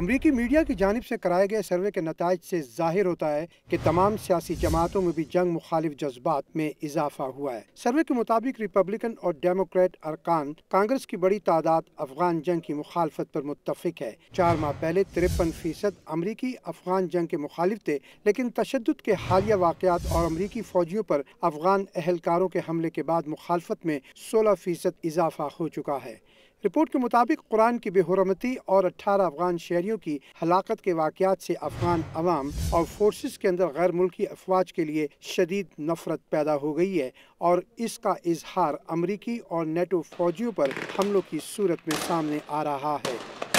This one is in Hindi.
अमरीकी मीडिया की जानब से कराए गए सर्वे के नतज से जाहिर होता है कि तमाम सियासी जमातों में भी जंग मुखालिफ जज्बात में इजाफा हुआ है सर्वे के मुताबिक रिपब्लिकन और डेमोक्रेट अरकान कांग्रेस की बड़ी तादाद अफगान जंग की मुखालफत पर मुतफिक है चार माह पहले तिरपन फीसद अमरीकी अफगान जंग के मुखालिफ थे लेकिन तशद के हालिया वाकत और अमरीकी फौजियों पर अफगान अहलकारों के हमले के बाद मुखालफत में सोलह फीसद इजाफा हो चुका है रिपोर्ट के मुताबिक कुरान की बेहरमती और अठारह अफगान शहरी आतंकियों की हलाकत के वाकत से अफगान अवाम और फोर्सेस के अंदर गैर मुल्की अफवाज के लिए शदीद नफरत पैदा हो गई है और इसका इजहार अमरीकी और नेटो फौजियों पर हमलों की सूरत में सामने आ रहा है